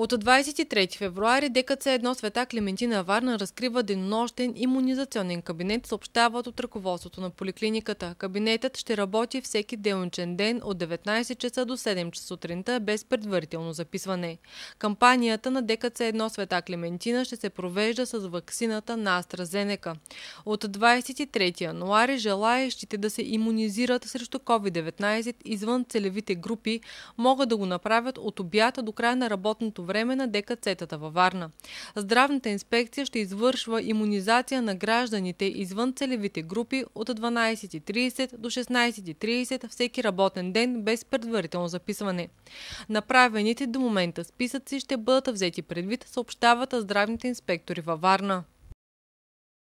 От 23 февруари ДКЦ едно света Клементина Варна разкрива денонощен иммунизационен кабинет, съобщават от ръководството на поликлиниката. Кабинетът ще работи всеки делничен ден от 19 часа до 7 часа сутринта без предварително записване. Кампанията на ДКЦ едно света Клементина ще се провежда с ваксината на AstraZeneca. От 23 януари желаящите да се иммунизират срещу COVID-19 извън целевите групи могат да го направят от обята до края на работното време време на ДКЦ-тата във Варна. Здравната инспекция ще извършва иммунизация на гражданите извън целевите групи от 12.30 до 16.30 всеки работен ден без предварително записване. Направените до момента списъци ще бъдат взети предвид, съобщават здравните инспектори във Варна.